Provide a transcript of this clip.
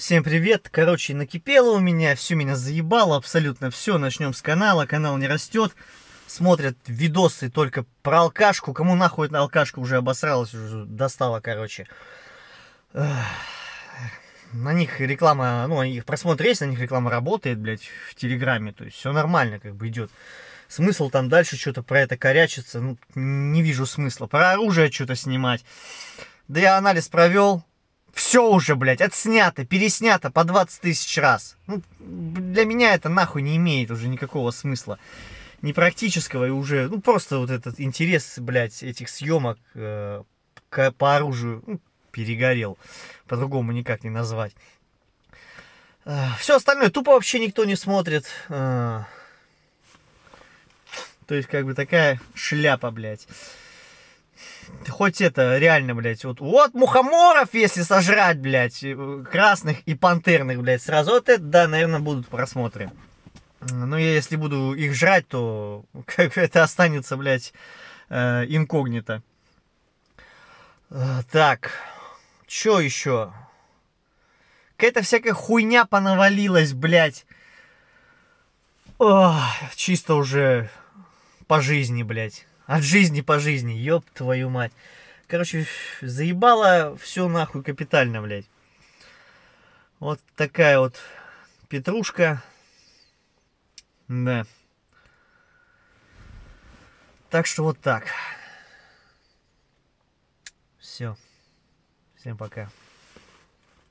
Всем привет! Короче, накипело у меня, все меня заебало абсолютно все. Начнем с канала, канал не растет. Смотрят видосы только про алкашку. Кому нахуй на алкашку уже обосралась, уже достала, короче. На них реклама, ну, их просмотр есть, на них реклама работает, блядь, в Телеграме. То есть все нормально, как бы идет. Смысл там дальше что-то про это корячиться, ну, не вижу смысла. Про оружие что-то снимать. Да я анализ провел, все уже, блядь, отснято, переснято по 20 тысяч раз. Ну, для меня это нахуй не имеет уже никакого смысла. Не практического и уже, ну, просто вот этот интерес, блядь, этих съемок э, к, по оружию ну, перегорел. По-другому никак не назвать. Э, все остальное тупо вообще никто не смотрит. Э, то есть, как бы такая шляпа, блядь. Ты хоть это, реально, блядь, вот, вот мухоморов, если сожрать, блядь, э, красных и пантерных, блядь, сразу вот это, да, наверное, будут просмотры. Но ну, я если буду их жрать, то как это останется, блядь, э, инкогнито. Э, так, чё еще? Какая-то всякая хуйня понавалилась, блядь. Ох, чисто уже по жизни, блядь. От жизни по жизни, ёб твою мать. Короче, заебало все нахуй капитально, блядь. Вот такая вот петрушка. Да. Так что вот так. Все. Всем пока.